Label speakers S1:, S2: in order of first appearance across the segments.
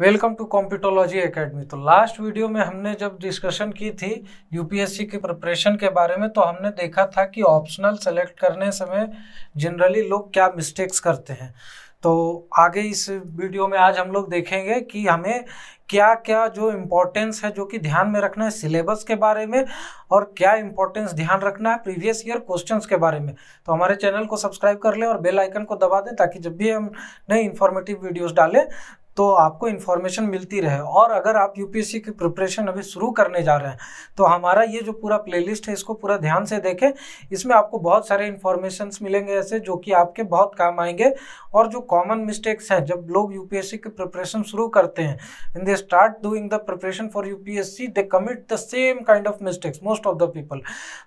S1: welcome to Computology Academy तो last video में हमने जब डिस्कशन की थी यूपीएससी के प्रिपरेशन के बारे में तो हमने देखा था कि ऑप्शनल सेलेक्ट करने समय जनरली लोग क्या मिस्टेक्स करते हैं तो आगे इस वीडियो में आज हम लोग देखेंगे कि हमें क्या क्या जो इम्पोर्टेंस है जो कि ध्यान में रखना है सिलेबस के बारे में और क्या इम्पोर्टेंस ध्यान रखना है प्रीवियस ईयर क्वेश्चंस के बारे में तो हमारे चैनल को सब्सक्राइब कर लें और बेल आइकन को दबा दें ताकि जब भी हम नई इन्फॉर्मेटिव वीडियोस डालें तो आपको इन्फॉर्मेशन मिलती रहे और अगर आप यूपीएससी की प्रिपरेशन अभी शुरू करने जा रहे हैं तो हमारा ये जो पूरा प्लेलिस्ट है इसको पूरा ध्यान से देखें इसमें आपको बहुत सारे इन्फॉर्मेशन मिलेंगे ऐसे जो कि आपके बहुत काम आएंगे और जो कॉमन मिस्टेक्स हैं जब लोग यूपीएससी की प्रिपरेशन शुरू करते हैं इन they start doing the preparation for UPSC they commit the same kind of mistakes most of the people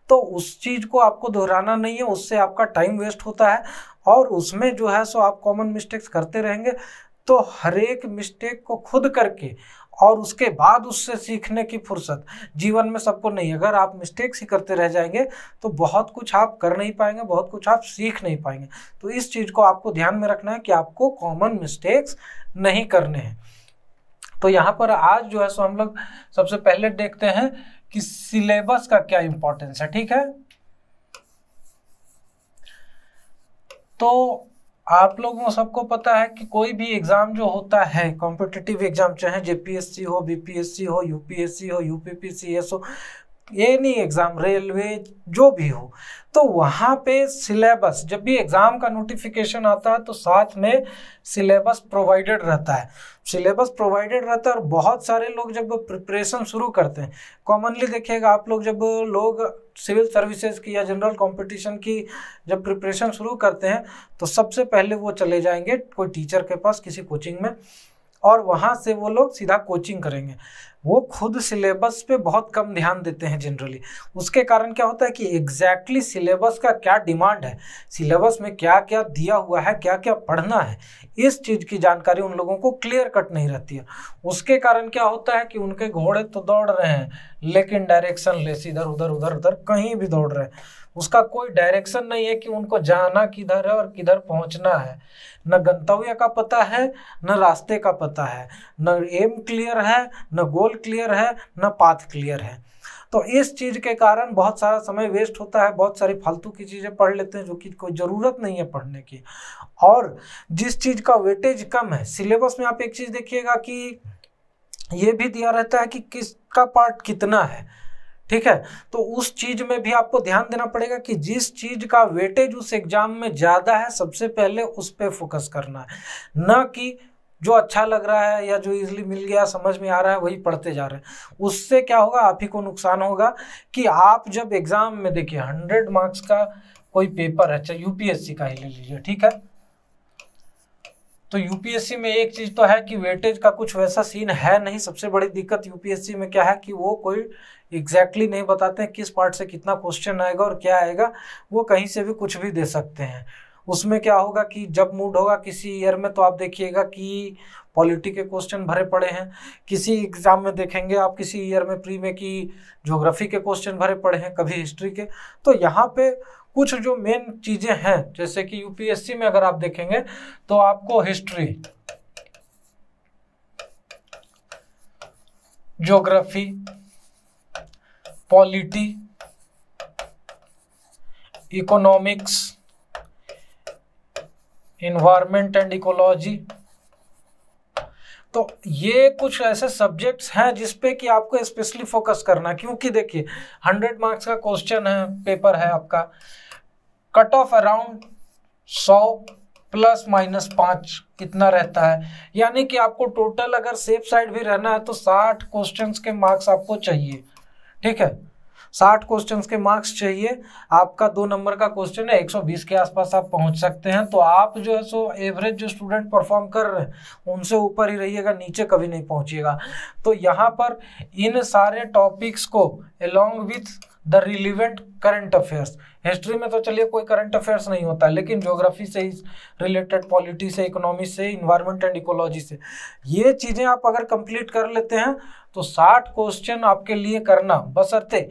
S1: तो उस चीज़ को आपको दोहराना नहीं है उससे आपका टाइम वेस्ट होता है और उसमें जो है सो आप कॉमन मिस्टेक्स करते रहेंगे तो हरेक मिस्टेक को खुद करके और उसके बाद उससे सीखने की फुर्सत जीवन में सबको नहीं अगर आप मिस्टेक्स ही करते रह जाएंगे तो बहुत कुछ आप कर नहीं पाएंगे बहुत कुछ आप सीख नहीं पाएंगे तो इस चीज़ को आपको ध्यान में रखना है कि आपको कॉमन मिस्टेक्स नहीं करने हैं तो यहाँ पर आज जो है सो हम लोग सबसे पहले देखते हैं कि सिलेबस का क्या इंपॉर्टेंस है ठीक है तो आप लोगों सबको पता है कि कोई भी एग्ज़ाम जो होता है कॉम्पिटिटिव एग्ज़ाम चाहे जेपीएससी हो बीपीएससी हो यूपीएससी हो यूपीपीसीएस हो एनी एग्ज़ाम रेलवे जो भी हो तो वहाँ पे सिलेबस जब भी एग्ज़ाम का नोटिफिकेशन आता है तो साथ में सिलेबस प्रोवाइडेड रहता है सिलेबस प्रोवाइडेड रहता है और बहुत सारे लोग जब प्रिपरेशन शुरू करते हैं कॉमनली देखिएगा आप लोग जब लोग सिविल सर्विसेज की या जनरल कंपटीशन की जब प्रिपरेशन शुरू करते हैं तो सबसे पहले वो चले जाएंगे कोई टीचर के पास किसी कोचिंग में और वहाँ से वो लोग सीधा कोचिंग करेंगे वो खुद सिलेबस पे बहुत कम ध्यान देते हैं जनरली उसके कारण क्या होता है कि एग्जैक्टली exactly सिलेबस का क्या डिमांड है सिलेबस में क्या क्या दिया हुआ है क्या क्या पढ़ना है इस चीज़ की जानकारी उन लोगों को क्लियर कट नहीं रहती है उसके कारण क्या होता है कि उनके घोड़े तो दौड़ रहे हैं लेकिन डायरेक्शन लेस इधर उधर उधर उधर कहीं भी दौड़ रहे हैं उसका कोई डायरेक्शन नहीं है कि उनको जाना किधर है और किधर पहुंचना है न गंतव्य का पता है न रास्ते का पता है न एम क्लियर है न गोल क्लियर है न पाथ क्लियर है तो इस चीज़ के कारण बहुत सारा समय वेस्ट होता है बहुत सारी फालतू की चीज़ें पढ़ लेते हैं जो कि कोई ज़रूरत नहीं है पढ़ने की और जिस चीज़ का वेटेज कम है सिलेबस में आप एक चीज़ देखिएगा कि ये भी दिया रहता है कि किसका पार्ट कितना है ठीक है तो उस चीज में भी आपको ध्यान देना पड़ेगा कि जिस चीज का वेटेज उस एग्जाम में ज्यादा है सबसे पहले उस पर फोकस करना है न कि जो अच्छा लग रहा है या जो इजिली मिल गया समझ में आ रहा है वही पढ़ते जा रहे हैं उससे क्या होगा आप ही को नुकसान होगा कि आप जब एग्जाम में देखिए हंड्रेड मार्क्स का कोई पेपर है चाहे यूपीएससी का ही ले लीजिए ठीक है तो यूपीएससी में एक चीज तो है कि वेटेज का कुछ वैसा सीन है नहीं सबसे बड़ी दिक्कत यूपीएससी में क्या है कि वो कोई एग्जैक्टली exactly नहीं बताते हैं किस पार्ट से कितना क्वेश्चन आएगा और क्या आएगा वो कहीं से भी कुछ भी दे सकते हैं उसमें क्या होगा कि जब मूड होगा किसी ईयर में तो आप देखिएगा कि पॉलिटी के क्वेश्चन भरे पड़े हैं किसी एग्ज़ाम में देखेंगे आप किसी ईयर में प्री में कि ज्योग्राफी के क्वेश्चन भरे पड़े हैं कभी हिस्ट्री के तो यहाँ पे कुछ जो मेन चीज़ें हैं जैसे कि यूपीएससी में अगर आप देखेंगे तो आपको history geography polity economics environment and ecology तो ये कुछ ऐसे सब्जेक्ट्स हैं जिसपे कि आपको स्पेशली फोकस करना क्योंकि देखिए हंड्रेड मार्क्स का क्वेश्चन है पेपर है आपका कट ऑफ अराउंड सौ प्लस माइनस पांच कितना रहता है यानी कि आपको टोटल अगर सेफ साइड भी रहना है तो साठ क्वेश्चंस के मार्क्स आपको चाहिए ठीक है साठ क्वेश्चन के मार्क्स चाहिए आपका दो नंबर का क्वेश्चन है 120 के आसपास आप पहुंच सकते हैं तो आप जो है सो एवरेज जो स्टूडेंट परफॉर्म कर रहे हैं उनसे ऊपर ही रहिएगा नीचे कभी नहीं पहुंचिएगा तो यहाँ पर इन सारे टॉपिक्स को along with the relevant current affairs history में तो चलिए कोई करंट अफेयर्स नहीं होता है लेकिन ज्योग्राफी से रिलेटेड पॉलिटी से इकोनॉमी से इन्वायरमेंट एंड इकोलॉजी से ये चीज़ें आप अगर कंप्लीट कर लेते हैं तो साठ क्वेश्चन आपके लिए करना बसरते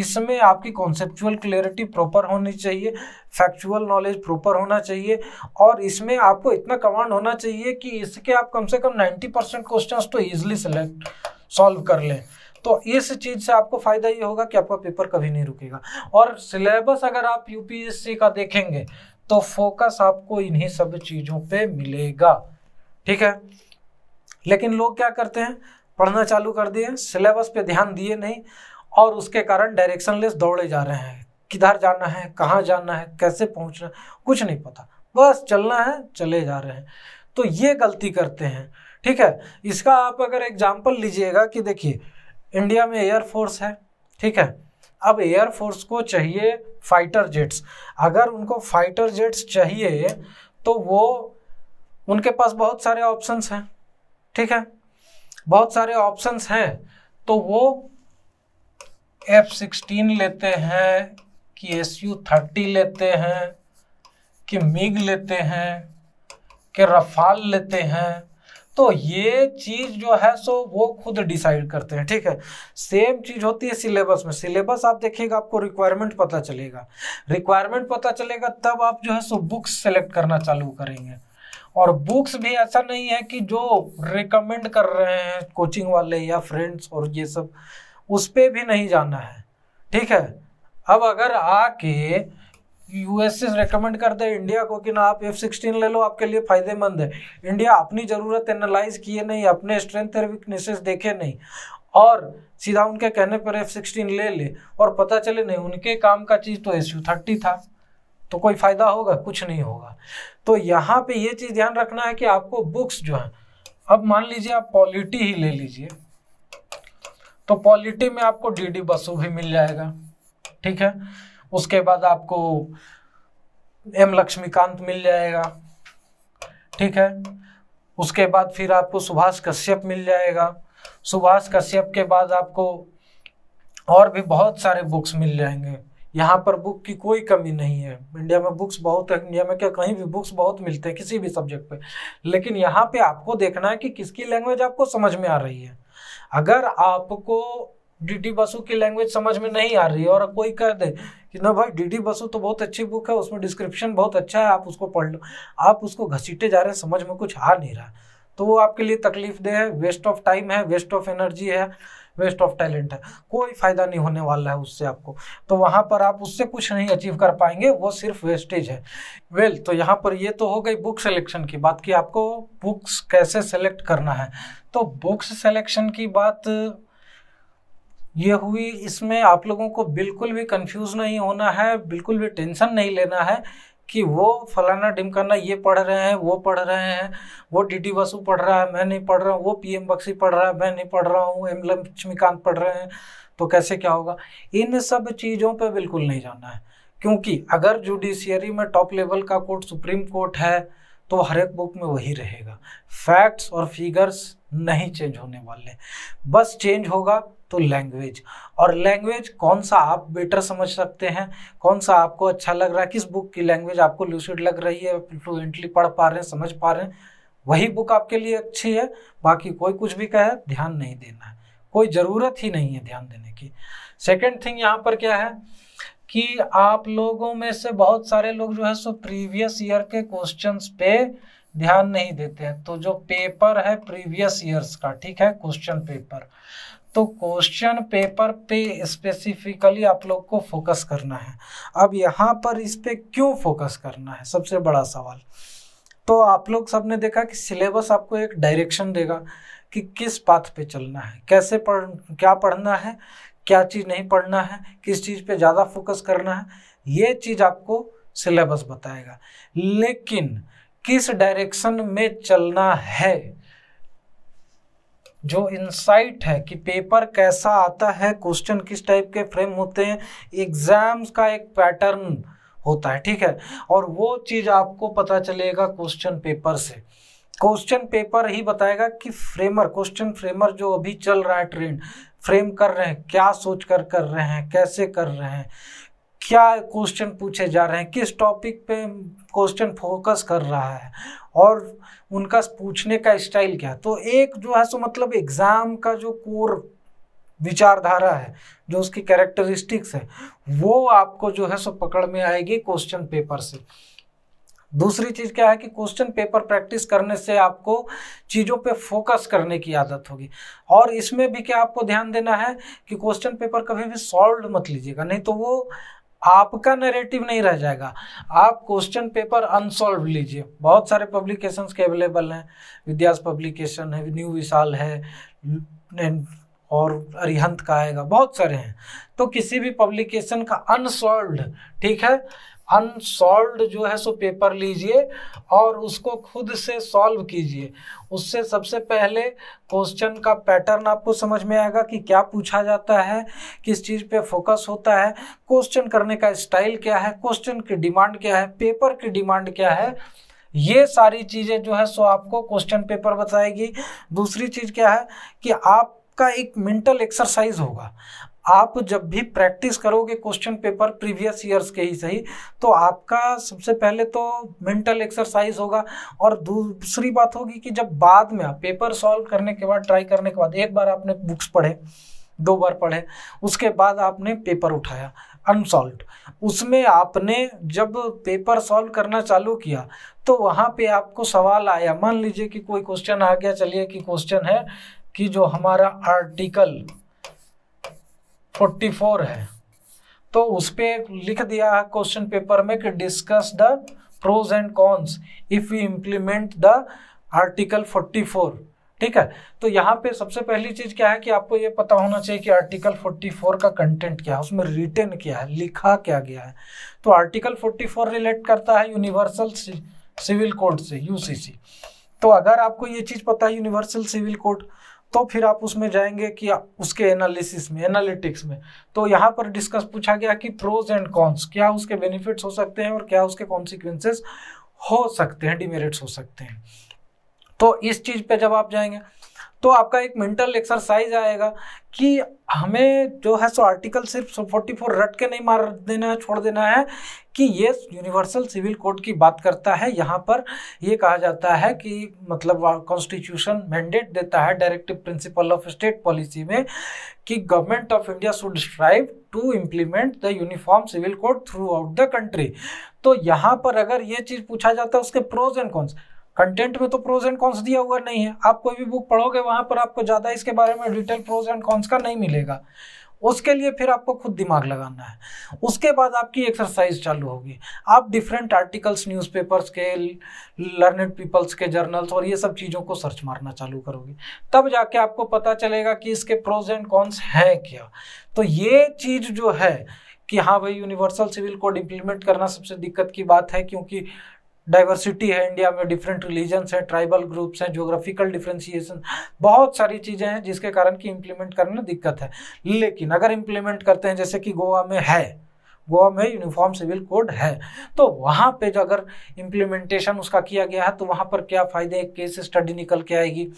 S1: इसमें आपकी कॉन्सेप्चुअल क्लियरिटी प्रॉपर होनी चाहिए फैक्चुअल नॉलेज प्रॉपर होना चाहिए और इसमें आपको इतना कमांड होना चाहिए कि इसके आप कम से कम नाइन्टी परसेंट क्वेश्चन तो ईजिली सेलेक्ट सॉल्व कर लें तो इस चीज़ से आपको फ़ायदा ये होगा कि आपका पेपर कभी नहीं रुकेगा और सिलेबस अगर आप यूपीएससी का देखेंगे तो फोकस आपको इन्हीं सब चीज़ों पे मिलेगा ठीक है लेकिन लोग क्या करते हैं पढ़ना चालू कर दिए सिलेबस पे ध्यान दिए नहीं और उसके कारण डायरेक्शनलेस दौड़े जा रहे हैं किधर जाना है कहाँ जाना है कैसे पहुँचना कुछ नहीं पता बस चलना है चले जा रहे हैं तो ये गलती करते हैं ठीक है इसका आप अगर एग्जाम्पल लीजिएगा कि देखिए इंडिया में एयरफोर्स है ठीक है अब एयरफोर्स को चाहिए फाइटर जेट्स अगर उनको फाइटर जेट्स चाहिए तो वो उनके पास बहुत सारे ऑप्शंस हैं ठीक है बहुत सारे ऑप्शंस हैं तो वो एफ सिक्सटीन लेते हैं कि एस यू थर्टी लेते हैं कि मिग लेते हैं कि रफाल लेते हैं तो ये चीज जो है सो वो खुद डिसाइड करते हैं ठीक है सेम चीज होती है सिलेबस में सिलेबस आप देखिएगा आपको रिक्वायरमेंट पता चलेगा रिक्वायरमेंट पता चलेगा तब आप जो है सो बुक्स सेलेक्ट करना चालू करेंगे और बुक्स भी ऐसा नहीं है कि जो रिकमेंड कर रहे हैं कोचिंग वाले या फ्रेंड्स और ये सब उस पर भी नहीं जाना है ठीक है अब अगर आके यूएसए रेकमेंड करते हैं इंडिया को कि ना आप एफ सिक्सटीन ले लो आपके लिए फायदेमंद है इंडिया अपनी ज़रूरत एनालाइज किए नहीं अपने स्ट्रेंथ और वीकनेसेस देखे नहीं और सीधा उनके कहने पर एफ सिक्सटीन ले ले और पता चले नहीं उनके काम का चीज़ तो एस यू थर्टी था तो कोई फ़ायदा होगा कुछ नहीं होगा तो यहाँ पे ये चीज़ ध्यान रखना है कि आपको बुक्स जो है अब मान लीजिए आप पॉलिटी ही ले लीजिए तो पॉलिटी में आपको डी डी बसु भी मिल जाएगा ठीक है उसके बाद आपको एम लक्ष्मीकांत मिल जाएगा ठीक है उसके बाद फिर आपको सुभाष कश्यप मिल जाएगा सुभाष कश्यप के बाद आपको और भी बहुत सारे बुक्स मिल जाएंगे यहाँ पर बुक की कोई कमी नहीं है इंडिया में बुक्स बहुत है इंडिया में क्या कहीं भी बुक्स बहुत मिलते हैं किसी भी सब्जेक्ट पे लेकिन यहाँ पे आपको देखना है कि किसकी लैंग्वेज आपको समझ में आ रही है अगर आपको डीडी बसु की लैंग्वेज समझ में नहीं आ रही है और कोई कह दे कि ना भाई डीडी बसु तो बहुत अच्छी बुक है उसमें डिस्क्रिप्शन बहुत अच्छा है आप उसको पढ़ लो आप उसको घसीटे जा रहे हैं समझ में कुछ आ नहीं रहा तो वो आपके लिए तकलीफ दे है वेस्ट ऑफ टाइम है वेस्ट ऑफ एनर्जी है वेस्ट ऑफ टैलेंट है कोई फ़ायदा नहीं होने वाला है उससे आपको तो वहाँ पर आप उससे कुछ नहीं अचीव कर पाएंगे वो सिर्फ वेस्टेज है वेल well, तो यहाँ पर ये तो हो गई बुक सिलेक्शन की बात कि आपको बुक्स कैसे सेलेक्ट करना है तो बुक्स सेलेक्शन की बात ये हुई इसमें आप लोगों को बिल्कुल भी कंफ्यूज नहीं होना है बिल्कुल भी टेंशन नहीं लेना है कि वो फलाना ढिमकाना ये पढ़ रहे हैं वो पढ़ रहे हैं वो डी टी बसु पढ़ रहा है मैं नहीं पढ़ रहा हूँ वो पी एम बक्सी पढ़ रहा है मैं नहीं पढ़ रहा हूँ एम लक्ष्मीकांत पढ़ रहे हैं तो कैसे क्या होगा इन सब चीज़ों पे बिल्कुल नहीं जाना है क्योंकि अगर जुडिशियरी में टॉप लेवल का कोर्ट सुप्रीम कोर्ट है तो हर एक बुक में वही रहेगा फैक्ट्स और फिगर्स नहीं चेंज होने वाले बस चेंज होगा तो लैंग्वेज और लैंग्वेज कौन सा आप बेटर समझ सकते हैं कौन सा आपको अच्छा लग रहा है किस बुक की लैंग्वेज आपको लूसिड लग रही है फ्लुएंटली पढ़ पा रहे हैं समझ पा रहे हैं वही बुक आपके लिए अच्छी है बाकी कोई कुछ भी कहे ध्यान नहीं देना है कोई ज़रूरत ही नहीं है ध्यान देने की सेकेंड थिंग यहाँ पर क्या है कि आप लोगों में से बहुत सारे लोग जो है सो प्रीवियस ईयर के क्वेश्चंस पे ध्यान नहीं देते हैं तो जो पेपर है प्रीवियस ईयर्स का ठीक है क्वेश्चन पेपर तो क्वेश्चन पेपर पे स्पेसिफिकली आप लोग को फोकस करना है अब यहाँ पर इस पर क्यों फोकस करना है सबसे बड़ा सवाल तो आप लोग सबने देखा कि सिलेबस आपको एक डायरेक्शन देगा कि किस पाथ पे चलना है कैसे पढ़ क्या पढ़ना है क्या चीज़ नहीं पढ़ना है किस चीज़ पे ज़्यादा फोकस करना है ये चीज़ आपको सिलेबस बताएगा लेकिन किस डायरेक्शन में चलना है जो इंसाइट है कि पेपर कैसा आता है क्वेश्चन किस टाइप के फ्रेम होते हैं एग्जाम्स का एक पैटर्न होता है ठीक है और वो चीज़ आपको पता चलेगा क्वेश्चन पेपर से क्वेश्चन पेपर ही बताएगा कि फ्रेमर क्वेश्चन फ्रेमर जो अभी चल रहा है ट्रेंड फ्रेम कर रहे हैं क्या सोच कर कर रहे हैं कैसे कर रहे हैं क्या क्वेश्चन पूछे जा रहे हैं किस टॉपिक पे क्वेश्चन फोकस कर रहा है और उनका पूछने का स्टाइल क्या तो एक जो है सो मतलब एग्ज़ाम का जो कोर विचारधारा है जो उसकी कैरेक्टरिस्टिक्स है वो आपको जो है सो पकड़ में आएगी क्वेश्चन पेपर से दूसरी चीज़ क्या है कि क्वेश्चन पेपर प्रैक्टिस करने से आपको चीज़ों पे फोकस करने की आदत होगी और इसमें भी क्या आपको ध्यान देना है कि क्वेश्चन पेपर कभी भी सॉल्व मत लीजिएगा नहीं तो वो आपका नैरेटिव नहीं रह जाएगा आप क्वेश्चन पेपर अनसॉल्व लीजिए बहुत सारे पब्लिकेशंस के अवेलेबल हैं विद्यास पब्लिकेशन है न्यू विशाल है और अरिहंत का आएगा बहुत सारे हैं तो किसी भी पब्लिकेशन का अनसॉल्व ठीक है अनसॉल्व जो है सो पेपर लीजिए और उसको खुद से सॉल्व कीजिए उससे सबसे पहले क्वेश्चन का पैटर्न आपको समझ में आएगा कि क्या पूछा जाता है किस चीज़ पे फोकस होता है क्वेश्चन करने का स्टाइल क्या है क्वेश्चन की डिमांड क्या है पेपर की डिमांड क्या है ये सारी चीज़ें जो है सो आपको क्वेश्चन पेपर बताएगी दूसरी चीज़ क्या है कि आप आपका एक मेंटल एक्सरसाइज होगा आप जब भी प्रैक्टिस करोगे क्वेश्चन पेपर प्रीवियस ईयर्स के ही सही तो आपका सबसे पहले तो मेंटल एक्सरसाइज होगा और दूसरी बात होगी कि जब बाद में आप पेपर सॉल्व करने के बाद ट्राई करने के बाद एक बार आपने बुक्स पढ़े दो बार पढ़े उसके बाद आपने पेपर उठाया अनसॉल्व उसमें आपने जब पेपर सॉल्व करना चालू किया तो वहाँ पे आपको सवाल आया मान लीजिए कि कोई क्वेश्चन आ गया चलिए कि क्वेश्चन है कि जो हमारा आर्टिकल 44 है तो उस पर लिख दिया है क्वेश्चन पेपर में कि discuss the pros and cons if you implement the article 44 ठीक है तो यहाँ पे सबसे पहली चीज क्या है कि आपको ये पता होना चाहिए कि आर्टिकल 44 का कंटेंट क्या है उसमें रिटेन क्या है लिखा क्या गया है तो आर्टिकल 44 रिलेट करता है यूनिवर्सल सिविल कोड से यूसीसी तो अगर आपको ये चीज पता है यूनिवर्सल सिविल कोड तो फिर आप उसमें जाएंगे कि उसके एनालिसिस में एनालिटिक्स में तो यहाँ पर डिस्कस पूछा गया कि प्रोज एंड कॉन्स क्या उसके बेनिफिट्स हो सकते हैं और क्या उसके कॉन्सिक्वेंसेस हो सकते हैं डिमेरिट्स हो सकते हैं तो इस चीज़ पे जब आप जाएंगे तो आपका एक मेंटल एक्सरसाइज आएगा कि हमें जो है सो आर्टिकल सिर्फ फोर्टी फोर रट के नहीं मार देना है छोड़ देना है कि ये यूनिवर्सल सिविल कोड की बात करता है यहाँ पर ये कहा जाता है कि मतलब कॉन्स्टिट्यूशन मैंडेट देता है directive principle of state policy में कि government of India should strive to implement the uniform civil code throughout the country तो यहाँ पर अगर ये चीज़ पूछा जाता है उसके प्रोज एंड कॉन्स कंटेंट में तो प्रोज एंड कॉन्स दिया हुआ नहीं है आप कोई भी बुक पढ़ोगे वहां पर आपको ज्यादा इसके बारे में डिटेल प्रोज एंड कॉन्स का नहीं मिलेगा उसके लिए फिर आपको खुद दिमाग लगाना है उसके बाद आपकी एक्सरसाइज चालू होगी आप डिफरेंट आर्टिकल्स न्यूज़पेपर्स के लर्नड पीपल्स के जर्नल्स और ये सब चीज़ों को सर्च मारना चालू करोगे तब जाके आपको पता चलेगा कि इसके प्रोज एंड कॉन्स हैं क्या तो ये चीज़ जो है कि हाँ भाई यूनिवर्सल सिविल कोड इम्प्लीमेंट करना सबसे दिक्कत की बात है क्योंकि डाइवर्सिटी है इंडिया में डिफरेंट रिलीजन्स हैं ट्राइबल ग्रुप्स हैं जोग्राफिकल डिफ्रेंसीसन बहुत सारी चीज़ें हैं जिसके कारण कि इम्प्लीमेंट करना दिक्कत है लेकिन अगर इम्प्लीमेंट करते हैं जैसे कि गोवा में है गोवा में यूनिफॉर्म सिविल कोड है तो वहाँ पे जो अगर इम्प्लीमेंटेशन उसका किया गया है तो वहाँ पर क्या फ़ायदे केस स्टडी निकल के आएगी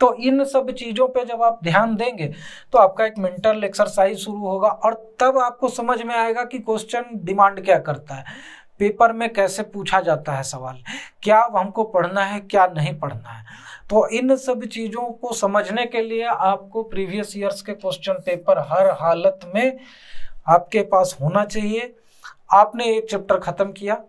S1: तो इन सब चीज़ों पे जब आप ध्यान देंगे तो आपका एक मेंटल एक्सरसाइज शुरू होगा और तब आपको समझ में आएगा कि क्वेश्चन डिमांड क्या करता है पेपर में कैसे पूछा जाता है सवाल क्या हमको पढ़ना है क्या नहीं पढ़ना है तो इन सब चीज़ों को समझने के लिए आपको प्रीवियस ईयर्स के क्वेश्चन पेपर हर हालत में आपके पास होना चाहिए आपने एक चैप्टर ख़त्म किया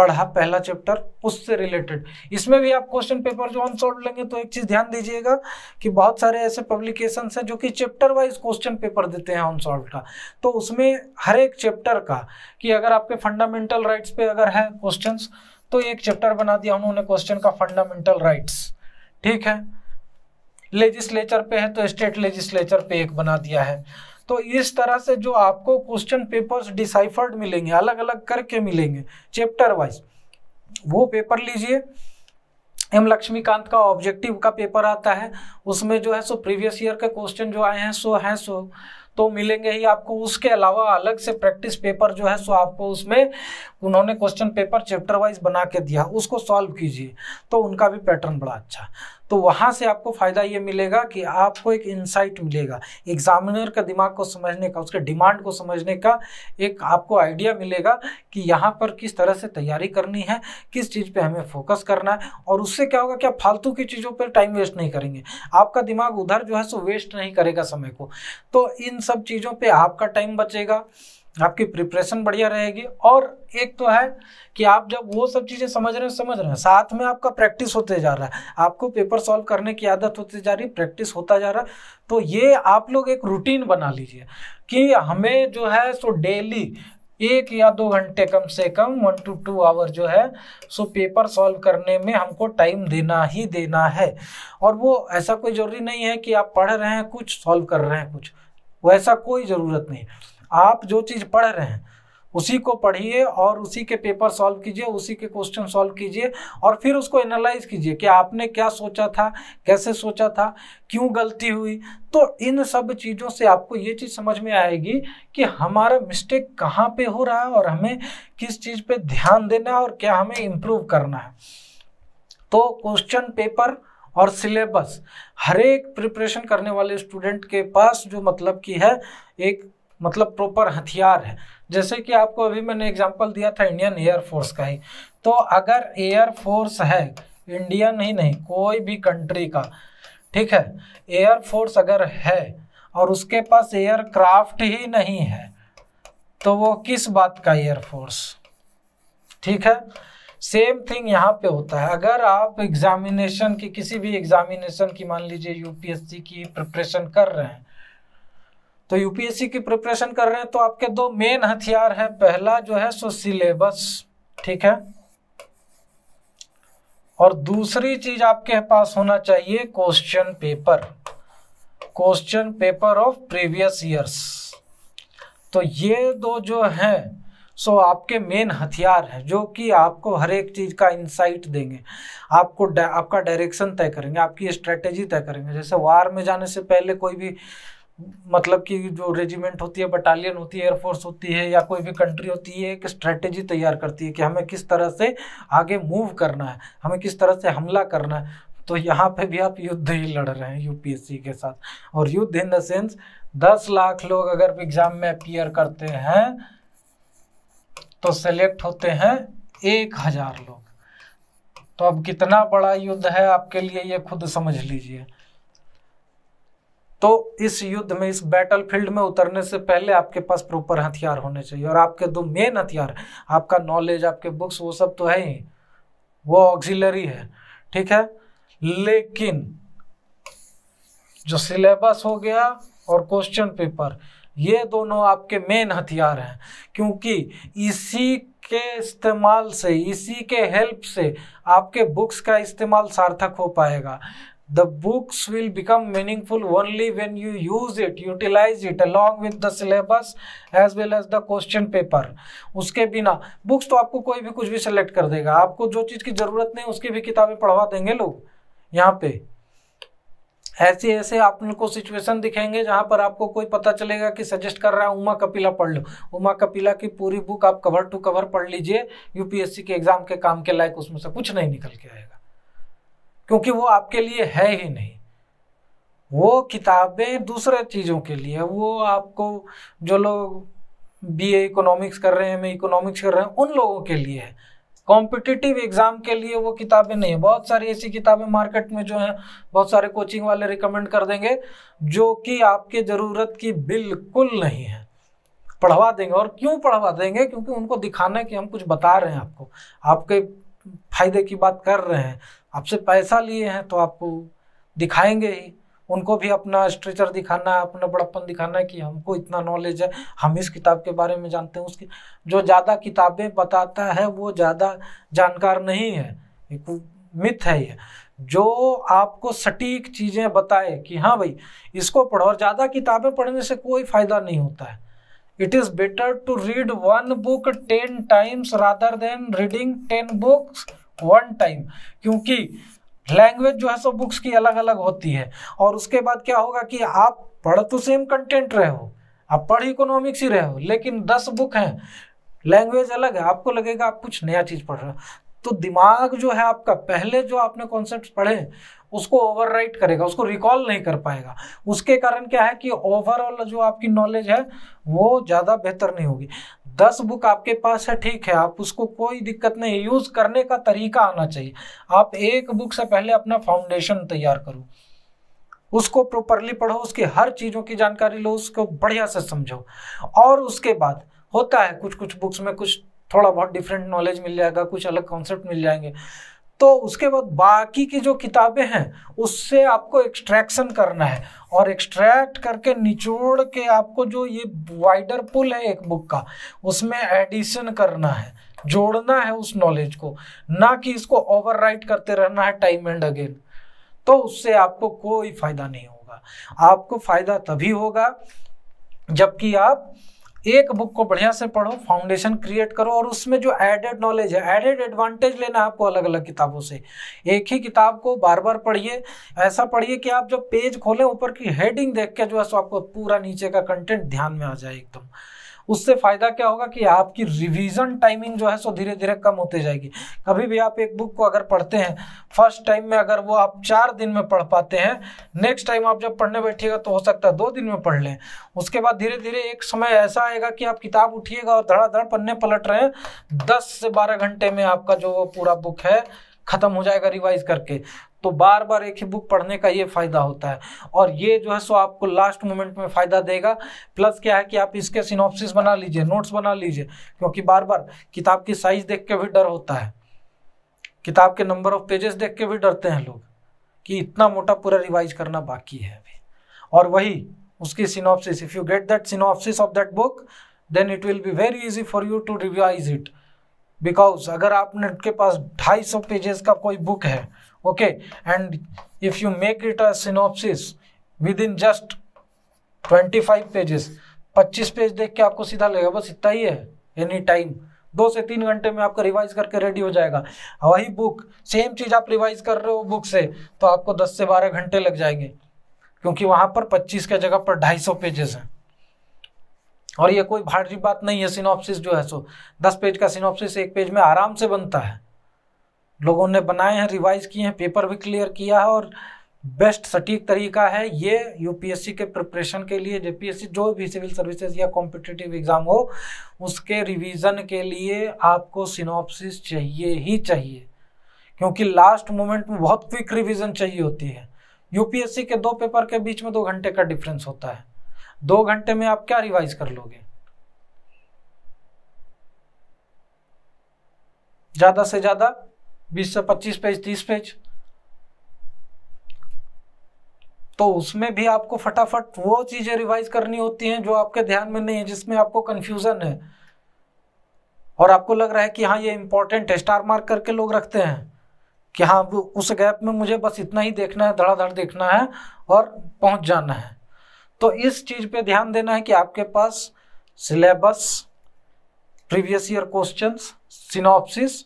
S1: पढ़ा पहला चैप्टर उससे रिलेटेड इसमें भी आप क्वेश्चन पेपर जो हम अनसोल्व लेंगे तो एक चीज ध्यान दीजिएगा कि बहुत सारे ऐसे पब्लिकेशन हैं जो कि चैप्टर वाइज क्वेश्चन पेपर देते हैं अनसॉल्व का तो उसमें हर एक चैप्टर का कि अगर आपके फंडामेंटल राइट्स पे अगर है क्वेश्चन तो एक चैप्टर बना दिया उन्होंने क्वेश्चन का फंडामेंटल राइट्स ठीक है लेजिस्लेचर पे है तो स्टेट लेजिस्लेचर पे एक बना दिया है तो इस तरह से जो आपको क्वेश्चन पेपर्स डिसाइफर्ड मिलेंगे अलग अलग करके मिलेंगे चैप्टर वाइज वो पेपर लीजिए एम लक्ष्मीकांत का ऑब्जेक्टिव का पेपर आता है उसमें जो है सो प्रीवियस ईयर के क्वेश्चन जो आए हैं सो हैं सो तो मिलेंगे ही आपको उसके अलावा अलग से प्रैक्टिस पेपर जो है सो आपको उसमें उन्होंने क्वेश्चन पेपर चैप्टर वाइज बना के दिया उसको सॉल्व कीजिए तो उनका भी पैटर्न बड़ा अच्छा तो वहाँ से आपको फ़ायदा ये मिलेगा कि आपको एक इंसाइट मिलेगा एग्जामिनर का दिमाग को समझने का उसके डिमांड को समझने का एक आपको आइडिया मिलेगा कि यहाँ पर किस तरह से तैयारी करनी है किस चीज़ पर हमें फोकस करना है और उससे क्या होगा कि आप फालतू की चीज़ों पर टाइम वेस्ट नहीं करेंगे आपका दिमाग उधर जो है सो वेस्ट नहीं करेगा समय को तो इन सब चीज़ों पर आपका टाइम बचेगा आपकी प्रिपरेशन बढ़िया रहेगी और एक तो है कि आप जब वो सब चीज़ें समझ रहे हैं समझ रहे हैं साथ में आपका प्रैक्टिस होते जा रहा है आपको पेपर सॉल्व करने की आदत होती जा रही है प्रैक्टिस होता जा रहा है तो ये आप लोग एक रूटीन बना लीजिए कि हमें जो है सो डेली एक या दो घंटे कम से कम वन टू टू आवर जो है सो पेपर सॉल्व करने में हमको टाइम देना ही देना है और वो ऐसा कोई ज़रूरी नहीं है कि आप पढ़ रहे हैं कुछ सॉल्व कर रहे हैं कुछ वैसा कोई ज़रूरत नहीं आप जो चीज़ पढ़ रहे हैं उसी को पढ़िए और उसी के पेपर सॉल्व कीजिए उसी के क्वेश्चन सॉल्व कीजिए और फिर उसको एनालाइज कीजिए कि आपने क्या सोचा था कैसे सोचा था क्यों गलती हुई तो इन सब चीज़ों से आपको ये चीज़ समझ में आएगी कि हमारा मिस्टेक कहाँ पे हो रहा है और हमें किस चीज़ पे ध्यान देना है और क्या हमें इम्प्रूव करना है तो क्वेश्चन पेपर और सिलेबस हर एक प्रिपरेशन करने वाले स्टूडेंट के पास जो मतलब की है एक मतलब प्रॉपर हथियार है जैसे कि आपको अभी मैंने एग्जांपल दिया था इंडियन एयरफोर्स का ही तो अगर एयरफोर्स है इंडियन ही नहीं कोई भी कंट्री का ठीक है एयरफोर्स अगर है और उसके पास एयरक्राफ्ट ही नहीं है तो वो किस बात का एयरफोर्स ठीक है सेम थिंग यहाँ पे होता है अगर आप एग्जामिनेशन की किसी भी एग्जामिनेशन की मान लीजिए यूपीएससी की प्रिपरेशन कर रहे हैं तो यूपीएससी की प्रिपरेशन कर रहे हैं तो आपके दो मेन हथियार हैं पहला जो है सो सिलेबस ठीक है और दूसरी चीज आपके पास होना चाहिए question paper question paper of previous years तो ये दो जो है सो आपके मेन हथियार हैं जो कि आपको हर एक चीज़ का इंसाइट देंगे आपको आपका डायरेक्शन तय करेंगे आपकी स्ट्रेटेजी तय करेंगे जैसे वार में जाने से पहले कोई भी मतलब कि जो रेजिमेंट होती है बटालियन होती है एयरफोर्स होती है या कोई भी कंट्री होती है एक स्ट्रेटेजी तैयार करती है कि हमें किस तरह से आगे मूव करना है हमें किस तरह से हमला करना है तो यहाँ पे भी आप युद्ध ही लड़ रहे हैं यूपीएससी के साथ और युद्ध इन द सेंस दस लाख लोग अगर एग्जाम में अपियर करते हैं तो सेलेक्ट होते हैं एक हजार लोग तो अब कितना बड़ा युद्ध है आपके लिए ये खुद समझ लीजिए तो इस युद्ध में इस बैटल फील्ड में उतरने से पहले आपके पास प्रॉपर हथियार होने चाहिए और आपके दो मेन हथियार आपका नॉलेज आपके बुक्स वो सब तो है ही वो ऑक्सिलरी है ठीक है लेकिन जो सिलेबस हो गया और क्वेश्चन पेपर ये दोनों आपके मेन हथियार हैं क्योंकि इसी के इस्तेमाल से इसी के हेल्प से आपके बुक्स का इस्तेमाल सार्थक हो पाएगा the books will become meaningful only when you use it utilise it along with the syllabus as well as the question paper उसके बिना बुक्स तो आपको कोई भी कुछ भी सेलेक्ट कर देगा आपको जो चीज़ की ज़रूरत नहीं उसकी भी किताबें पढ़वा देंगे लोग यहाँ पे ऐसे ऐसे आपको सिचुएशन दिखेंगे जहाँ पर आपको कोई पता चलेगा कि सजेस्ट कर रहा है उमा कपिला पढ़ लो उमा कपिला की पूरी बुक आप कवर टू कवर पढ़ लीजिए यूपीएससी के एग्ज़ाम के काम के लायक उसमें से कुछ नहीं निकल के आएगा क्योंकि वो आपके लिए है ही नहीं वो किताबें दूसरे चीज़ों के लिए वो आपको जो लोग बी ए इकोनॉमिक्स कर रहे हैं मैं इकोनॉमिक्स कर रहे हैं उन लोगों के लिए है कॉम्पिटिटिव एग्ज़ाम के लिए वो किताबें नहीं है बहुत सारी ऐसी किताबें मार्केट में जो हैं बहुत सारे कोचिंग वाले रिकमेंड कर देंगे जो कि आपके ज़रूरत की बिल्कुल नहीं है पढ़वा देंगे और क्यों पढ़वा देंगे क्योंकि उनको दिखाना है कि हम कुछ बता रहे हैं आपको आपके फायदे की बात कर रहे हैं आपसे पैसा लिए हैं तो आपको दिखाएंगे ही उनको भी अपना स्ट्रेचर दिखाना है अपना बड़प्पन दिखाना है कि हमको इतना नॉलेज है हम इस किताब के बारे में जानते हैं उसकी जो ज़्यादा किताबें बताता है वो ज़्यादा जानकार नहीं है एक मिथ है ये जो आपको सटीक चीज़ें बताए कि हाँ भाई इसको पढ़ो और ज़्यादा किताबें पढ़ने से कोई फ़ायदा नहीं होता है it is better to read one book ten times rather than reading ten books one time क्योंकि लैंग्वेज जो है सो बुक्स की अलग अलग होती है और उसके बाद क्या होगा कि आप पढ़ तो सेम कंटेंट रहे हो आप पढ़ इकोनॉमिक्स ही रहे हो लेकिन दस बुक हैं लैंग्वेज अलग है आपको लगेगा आप कुछ नया चीज़ पढ़ रहे हो तो दिमाग जो है आपका पहले जो आपने कॉन्सेप्ट पढ़े उसको ओवरराइट करेगा उसको रिकॉल नहीं कर पाएगा उसके कारण क्या है कि ओवरऑल जो आपकी नॉलेज है वो ज़्यादा बेहतर नहीं होगी दस बुक आपके पास है ठीक है आप उसको कोई दिक्कत नहीं यूज़ करने का तरीका आना चाहिए आप एक बुक से पहले अपना फाउंडेशन तैयार करो उसको प्रॉपरली पढ़ो उसकी हर चीज़ों की जानकारी लो उसको बढ़िया से समझो और उसके बाद होता है कुछ कुछ बुक्स में कुछ थोड़ा बहुत डिफरेंट नॉलेज मिल जाएगा कुछ अलग कॉन्सेप्ट मिल जाएंगे तो उसके बाद बाकी की जो किताबें हैं उससे आपको एक्सट्रैक्शन करना है और एक्सट्रैक्ट करके निचोड़ के आपको जो ये वाइडर पुल है एक बुक का उसमें एडिशन करना है जोड़ना है उस नॉलेज को ना कि इसको ओवरराइट करते रहना है टाइम एंड अगेन तो उससे आपको कोई फायदा नहीं होगा आपको फायदा तभी होगा जबकि आप एक बुक को बढ़िया से पढ़ो फाउंडेशन क्रिएट करो और उसमें जो एडेड नॉलेज है एडेड एडवांटेज लेना है आपको अलग अलग किताबों से एक ही किताब को बार बार पढ़िए ऐसा पढ़िए कि आप जब पेज खोलें ऊपर की हेडिंग देख के जो है सो आपको पूरा नीचे का कंटेंट ध्यान में आ जाए एकदम उससे फायदा क्या होगा कि आपकी रिवीजन टाइमिंग जो है सो धीरे धीरे कम होती जाएगी कभी भी आप एक बुक को अगर पढ़ते हैं फर्स्ट टाइम में अगर वो आप चार दिन में पढ़ पाते हैं नेक्स्ट टाइम आप जब पढ़ने बैठिएगा तो हो सकता है दो दिन में पढ़ लें उसके बाद धीरे धीरे एक समय ऐसा आएगा कि आप किताब उठिएगा और धड़ाधड़ पन्ने पलट रहे हैं दस से बारह घंटे में आपका जो पूरा बुक है खत्म हो जाएगा रिवाइज करके तो बार बार एक ही बुक पढ़ने का ये फ़ायदा होता है और ये जो है सो आपको लास्ट मोमेंट में फ़ायदा देगा प्लस क्या है कि आप इसके सिनॉप्सिस बना लीजिए नोट्स बना लीजिए क्योंकि बार बार किताब की साइज़ देख के भी डर होता है किताब के नंबर ऑफ पेजेस देख के भी डरते हैं लोग कि इतना मोटा पूरा रिवाइज करना बाकी है अभी और वही उसकी synopsis if you get that synopsis of that book then it will be very easy for you to revise it because अगर आपने के पास ढाई सौ पेजेस का कोई बुक है okay and if you make it a synopsis within just 25 pages 25 page देख के आपको सीधा लगेगा बस इतना ही है एनी टाइम दो से तीन घंटे में आपका रिवाइज करके रेडी हो जाएगा वही बुक सेम चीज आप रिवाइज कर रहे हो बुक से तो आपको 10 से 12 घंटे लग जाएंगे क्योंकि वहां पर 25 के जगह पर 250 पेजेस हैं और ये कोई भारी बात नहीं है सिनॉप्सिस जो है सो 10 पेज का सिनॉप्सिस एक पेज में आराम से बनता है लोगों ने बनाए हैं रिवाइज किए हैं पेपर भी क्लियर किया है और बेस्ट सटीक तरीका है ये यूपीएससी के प्रिपरेशन के लिए जेपीएससी जो भी सिविल सर्विसेज या कॉम्पिटिटिव एग्ज़ाम हो उसके रिवीजन के लिए आपको सिनोपसिस चाहिए ही चाहिए क्योंकि लास्ट मोमेंट में बहुत क्विक रिवीजन चाहिए होती है यूपीएससी के दो पेपर के बीच में दो घंटे का डिफरेंस होता है दो घंटे में आप क्या रिवाइज कर लोगे ज़्यादा से ज़्यादा बीस से पच्चीस पेज तीस पेज तो उसमें भी आपको फटाफट वो चीजें रिवाइज करनी होती हैं जो आपके ध्यान में नहीं है जिसमें आपको कंफ्यूजन है और आपको लग रहा है कि हाँ ये इंपॉर्टेंट है स्टार मार्क करके लोग रखते हैं कि हाँ उस गैप में मुझे बस इतना ही देखना है धड़ाधड़ देखना है और पहुंच जाना है तो इस चीज़ पे ध्यान देना है कि आपके पास syllabus previous year questions synopsis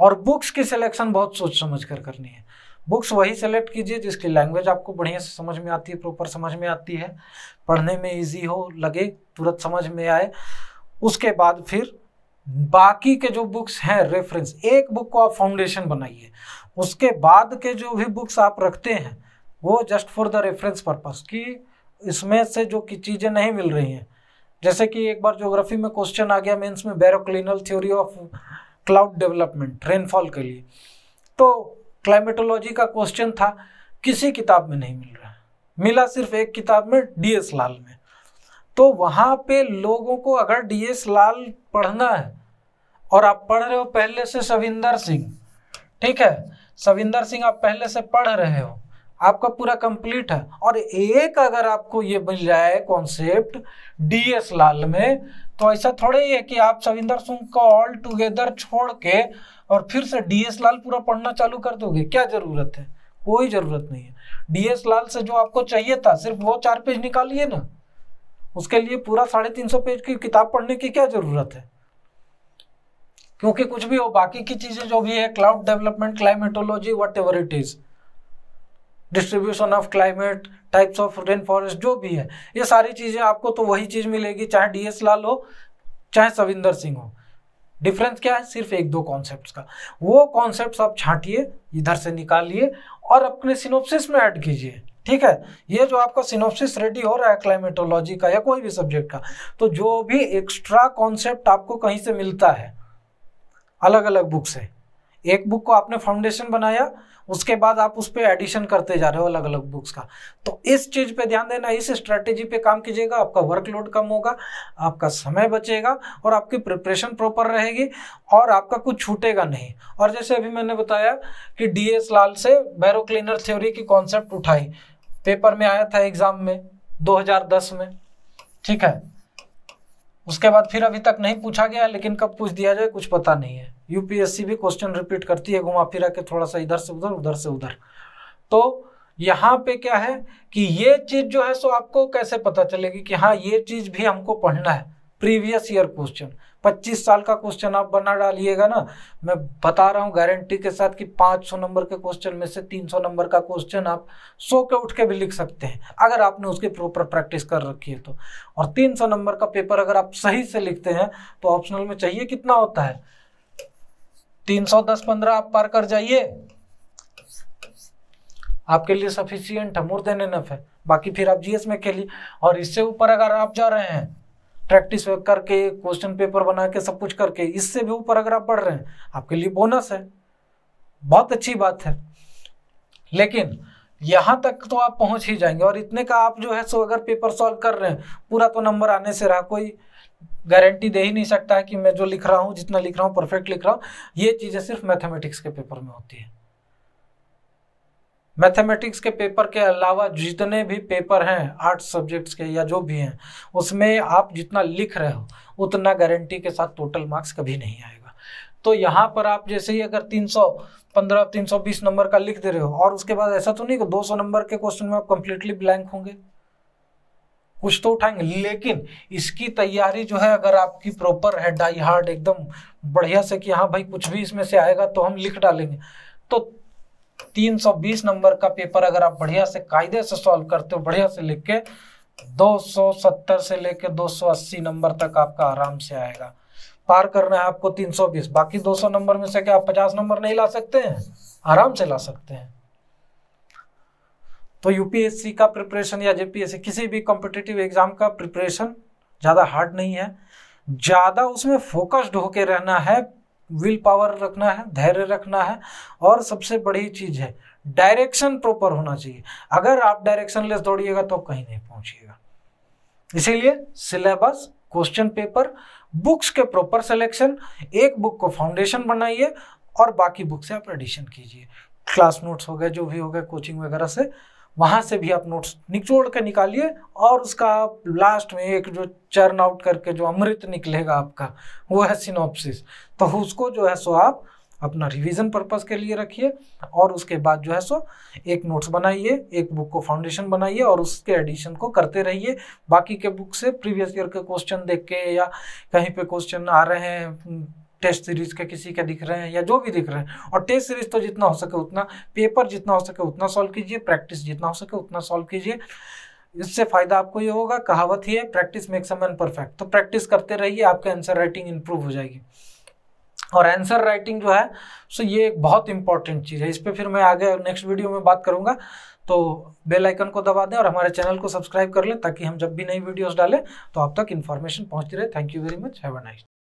S1: और बुक्स की सिलेक्शन बहुत सोच समझ कर करनी है बुक्स वही सेलेक्ट कीजिए जिसकी लैंग्वेज आपको बढ़िया से समझ में आती है प्रॉपर समझ में आती है पढ़ने में इजी हो लगे तुरंत समझ में आए उसके बाद फिर बाकी के जो बुक्स हैं रेफरेंस एक बुक को आप फाउंडेशन बनाइए उसके बाद के जो भी बुक्स आप रखते हैं वो just for the reference purpose कि इसमें से जो कि चीज़ें नहीं मिल रही हैं जैसे कि एक बार ज्योग्राफी में क्वेश्चन आ गया मीन्स में baroclinic theory of cloud development rainfall के लिए तो क्लाइमेटोलॉजी का क्वेश्चन था किसी किताब में नहीं मिल रहा मिला सिर्फ एक किताब में डी एस लाल में तो वहाँ पे लोगों को अगर डी एस लाल पढ़ना है और आप पढ़ रहे हो पहले से सविंदर सिंह ठीक है सविंदर सिंह आप पहले से पढ़ रहे हो आपका पूरा कंप्लीट है और एक अगर आपको ये मिल जाए कॉन्सेप्ट डी एस लाल में तो ऐसा थोड़ा ही है कि आप सविंदर सिंह को ऑल टुगेदर छोड़ के और फिर से डीएस लाल पूरा पढ़ना चालू कर दोगे क्या जरूरत है कोई जरूरत नहीं है डीएस लाल से जो आपको चाहिए था सिर्फ वो चार पेज निकालिए ना उसके लिए पूरा साढ़े तीन सौ पेज की किताब पढ़ने की क्या जरूरत है क्योंकि कुछ भी हो बाकी की चीजें जो भी है cloud development climatology whatever it is distribution of climate types of rain forest जो भी है ये सारी चीज़ें आपको तो वही चीज़ मिलेगी चाहे डी एस लाल हो चाहे सविंदर सिंह हो डिफरेंस क्या है सिर्फ एक दो कॉन्सेप्ट का वो कॉन्सेप्ट आप छांटिए इधर से निकालिए और अपने सिनोप्सिस में ऐड कीजिए ठीक है ये जो आपका सिनोप्सिस रेडी हो रहा है क्लाइमेटोलॉजी का या कोई भी सब्जेक्ट का तो जो भी एक्स्ट्रा कॉन्सेप्ट आपको कहीं से मिलता है अलग अलग बुक से एक बुक को आपने फाउंडेशन बनाया उसके बाद आप उस पर एडिशन करते जा रहे हो अलग अलग बुक्स का तो इस चीज़ पे ध्यान देना इस स्ट्रैटेजी पे काम कीजिएगा आपका वर्कलोड कम होगा आपका समय बचेगा और आपकी प्रिपरेशन प्रॉपर रहेगी और आपका कुछ छूटेगा नहीं और जैसे अभी मैंने बताया कि डी एस लाल से बैरो क्लीनर थ्योरी की कॉन्सेप्ट उठाई पेपर में आया था एग्जाम में 2010 में ठीक है उसके बाद फिर अभी तक नहीं पूछा गया लेकिन कब पूछ दिया जाए कुछ पता नहीं है यूपीएससी भी क्वेश्चन रिपीट करती है घुमा फिरा के थोड़ा सा इधर से उधर उधर से उधर तो यहाँ पे क्या है कि ये चीज जो है सो आपको कैसे पता चलेगी कि हाँ ये चीज भी हमको पढ़ना है प्रीवियस ईयर क्वेश्चन 25 साल का क्वेश्चन आप बना डालिएगा ना मैं बता रहा हूँ गारंटी के साथ कि 500 नंबर के क्वेश्चन में से 300 नंबर का क्वेश्चन आप सो के उठ के भी लिख सकते हैं अगर आपने उसकी प्रॉपर प्रैक्टिस कर रखी है तो और 300 नंबर का पेपर अगर आप सही से लिखते हैं तो ऑप्शनल में चाहिए कितना होता है तीन सौ दस पंद्रह आप पार कर जाइए आपके लिए सफिशियंट है मोर देन एनफ है बाकी फिर आप जीएस में खेलिए और इससे ऊपर अगर आप जा रहे हैं प्रैक्टिस करके क्वेश्चन पेपर बना के सब कुछ करके इससे भी ऊपर अगर आप पढ़ रहे हैं आपके लिए बोनस है बहुत अच्छी बात है लेकिन यहां तक तो आप पहुंच ही जाएंगे और इतने का आप जो है सो अगर पेपर सॉल्व कर रहे हैं पूरा तो नंबर आने से रहा कोई गारंटी दे ही नहीं सकता कि मैं जो लिख रहा हूँ जितना लिख रहा हूँ परफेक्ट लिख रहा हूँ ये चीज़ें सिर्फ मैथमेटिक्स के पेपर में होती है मैथमेटिक्स के पेपर के अलावा जितने भी पेपर हैं आर्ट सब्जेक्ट्स के या जो भी हैं उसमें आप जितना लिख रहे हो उतना गारंटी के साथ टोटल मार्क्स कभी नहीं आएगा तो यहाँ पर आप जैसे ही अगर तीन सौ 320 नंबर का लिख दे रहे हो और उसके बाद ऐसा तो नहीं कि 200 नंबर के क्वेश्चन में आप कंप्लीटली ब्लैंक होंगे कुछ तो उठाएंगे लेकिन इसकी तैयारी जो है अगर आपकी प्रॉपर है डाई हार्ड एकदम बढ़िया से कि हाँ भाई कुछ भी इसमें से आएगा तो हम लिख डालेंगे तो 320 नंबर का पेपर अगर आप बढ़िया से कायदे से सॉल्व करते हो बढ़िया से लिख के 270 से लेके 280 नंबर तक आपका आराम से आएगा पार करना है आपको 320 बाकी 200 नंबर में से क्या आप 50 नंबर नहीं ला सकते हैं आराम से ला सकते हैं तो यूपीएससी का प्रिपरेशन या जेपीएससी किसी भी कॉम्पिटेटिव एग्जाम का प्रिपरेशन ज़्यादा हार्ड नहीं है ज़्यादा उसमें फोकस्ड होके रहना है विल पावर रखना है धैर्य रखना है और सबसे बड़ी चीज़ है डायरेक्शन प्रॉपर होना चाहिए अगर आप डायरेक्शन लेस दौड़िएगा तो कहीं नहीं पहुंचिएगा इसीलिए सिलेबस क्वेश्चन पेपर बुक्स के प्रॉपर सिलेक्शन एक बुक को फाउंडेशन बनाइए और बाकी बुक से आप एडिशन कीजिए क्लास नोट्स हो गए जो भी हो गए कोचिंग वगैरह से वहाँ से भी आप नोट्स निचोड़ के निकालिए और उसका आप लास्ट में एक जो चर्न आउट करके जो अमृत निकलेगा आपका वो है सिनोप्सिस तो उसको जो है सो आप अपना रिवीजन पर्पस के लिए रखिए और उसके बाद जो है सो एक नोट्स बनाइए एक बुक को फाउंडेशन बनाइए और उसके एडिशन को करते रहिए बाकी के बुक से प्रीवियस ईयर के क्वेश्चन देख के या कहीं पे क्वेश्चन आ रहे हैं टेस्ट सीरीज का किसी का दिख रहे हैं या जो भी दिख रहे हैं और टेस्ट सीरीज तो जितना हो सके उतना पेपर जितना हो सके उतना सॉल्व कीजिए प्रैक्टिस जितना हो सके उतना सॉल्व कीजिए इससे फायदा आपको ये होगा कहावत ही है practice makes a man perfect तो प्रैक्टिस करते रहिए आपके आंसर राइटिंग इंप्रूव हो जाएगी और आंसर राइटिंग जो है सो ये एक बहुत इंपॉर्टेंट चीज़ है इस पर फिर मैं आगे नेक्स्ट वीडियो में बात करूंगा तो बेल आइकन को दबा दें और हमारे चैनल को सब्सक्राइब कर लें ताकि हम जब भी नई वीडियोस डालें तो आप तक इन्फॉर्मेशन पहुंचती रहे thank you very much have a nice